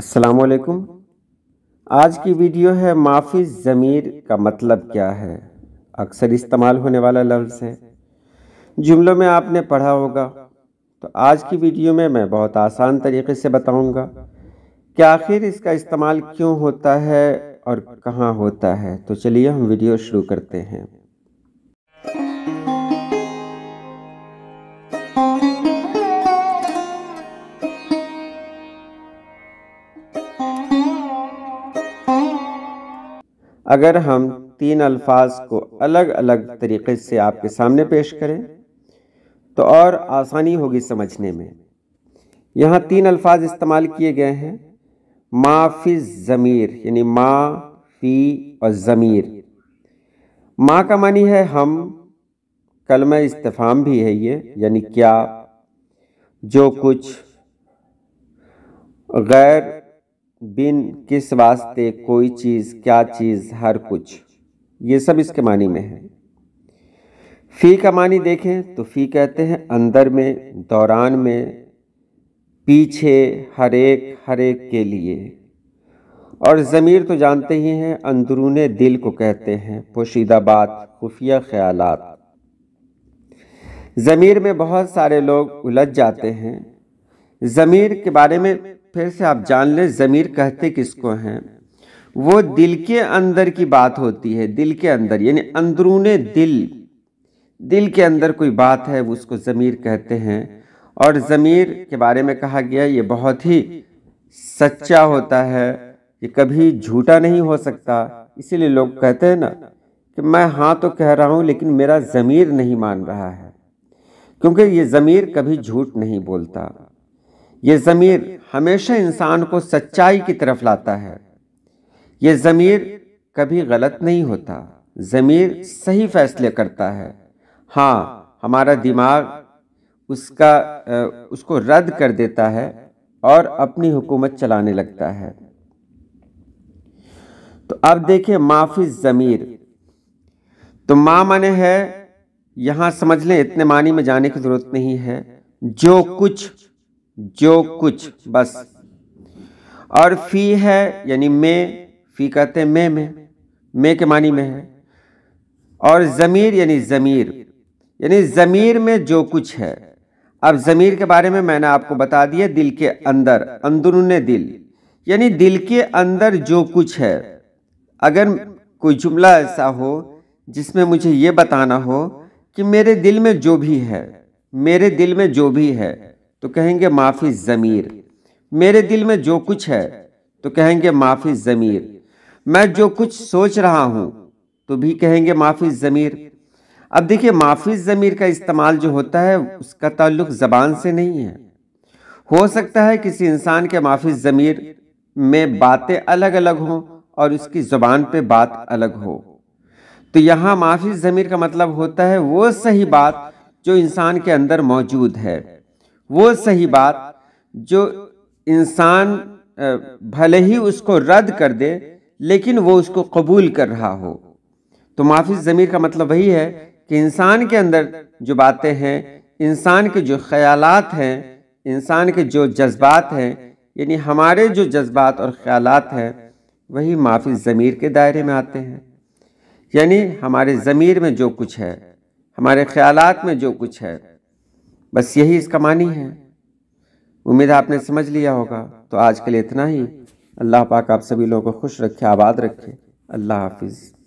السلام علیکم آج کی ویڈیو ہے معافی ضمیر کا مطلب کیا ہے اکثر استعمال ہونے والا لفظ ہے جملوں میں آپ نے پڑھا ہوگا تو آج کی ویڈیو میں میں بہت آسان طریقے سے بتاؤں گا کہ آخر اس کا استعمال کیوں ہوتا ہے اور کہاں ہوتا ہے تو چلیے ہم ویڈیو شروع کرتے ہیں اگر ہم تین الفاظ کو الگ الگ طریقے سے آپ کے سامنے پیش کریں تو اور آسانی ہوگی سمجھنے میں یہاں تین الفاظ استعمال کیے گئے ہیں ما فی ضمیر یعنی ما فی اور ضمیر ما کا معنی ہے ہم کلمہ استفام بھی ہے یہ یعنی کیا جو کچھ غیر بن کس واسطے کوئی چیز کیا چیز ہر کچھ یہ سب اس کے معنی میں ہے فی کا معنی دیکھیں تو فی کہتے ہیں اندر میں دوران میں پیچھے ہر ایک ہر ایک کے لیے اور ضمیر تو جانتے ہی ہیں اندرون دل کو کہتے ہیں پوشیدہ بات خفیہ خیالات ضمیر میں بہت سارے لوگ الجھ جاتے ہیں ضمیر کے بارے میں پھر سے آپ جان لیں ضمیر کہتے کس کو ہیں وہ دل کے اندر کی بات ہوتی ہے دل کے اندر یعنی اندرون دل دل کے اندر کوئی بات ہے وہ اس کو ضمیر کہتے ہیں اور ضمیر کے بارے میں کہا گیا یہ بہت ہی سچا ہوتا ہے یہ کبھی جھوٹا نہیں ہو سکتا اسی لیے لوگ کہتے ہیں نا کہ میں ہاں تو کہہ رہا ہوں لیکن میرا ضمیر نہیں مان رہا ہے کیونکہ یہ ضمیر کبھی جھوٹ نہیں بولتا یہ ضمیر ہمیشہ انسان کو سچائی کی طرف لاتا ہے یہ ضمیر کبھی غلط نہیں ہوتا ضمیر صحیح فیصلے کرتا ہے ہاں ہمارا دماغ اس اس کا کو رد کر دیتا ہے اور اپنی حکومت چلانے لگتا ہے تو اب دیکھیں معافی ضمیر تو ماں من ہے یہاں سمجھ لیں اتنے معنی میں جانے کی ضرورت نہیں ہے جو کچھ جو کچھ بس اور فی ہے یعنی میں فی کہتے ہیں میں میں میں میں کے معنی ہے اور ضمیر یعنی ضمیر یعنی ضمیر میں جو کچھ ہے اب ضمیر کے بارے میں میں نے آپ کو بتا دیا دل کے اندر اندرون دل یعنی دل کے اندر جو کچھ ہے اگر کوئی جملہ ایسا ہو جس میں مجھے یہ بتانا ہو کہ میرے دل میں جو بھی ہے میرے دل میں جو بھی ہے تو کہیں گے معافی ضمیر میرے دل میں جو کچھ ہے تو کہیں گے معافی ضمیر میں جو کچھ سوچ رہا ہوں تو بھی کہیں گے معافی ضمیر اب دیکھیے معافی ضمیر کا استعمال جو ہوتا ہے اس کا تعلق زبان سے نہیں ہے ہو سکتا ہے کسی انسان کے معافی ضمیر میں باتیں الگ الگ ہوں اور اس کی زبان پہ بات الگ ہو تو یہاں معافی ضمیر کا مطلب ہوتا ہے وہ صحیح بات جو انسان کے اندر موجود ہے وہ صحیح بات جو انسان بھلے ہی اس کو رد کر دے لیکن وہ اس کو قبول کر رہا ہو تو معافی ضمیر کا مطلب وہی ہے کہ انسان کے اندر جو باتیں ہیں انسان کے جو خیالات ہیں انسان کے جو جذبات ہیں یعنی ہمارے جو جذبات اور خیالات ہیں وہی معافی ضمیر کے دائرے میں آتے ہیں یعنی ہمارے ضمیر میں جو کچھ ہے ہمارے خیالات میں جو کچھ ہے بس یہی اس کا معنی ہے امید آپ نے سمجھ لیا ہوگا تو آج کے لئے اتنا ہی اللہ پاک آپ سبھی لوگوں کو خوش رکھے آباد رکھے اللہ حافظ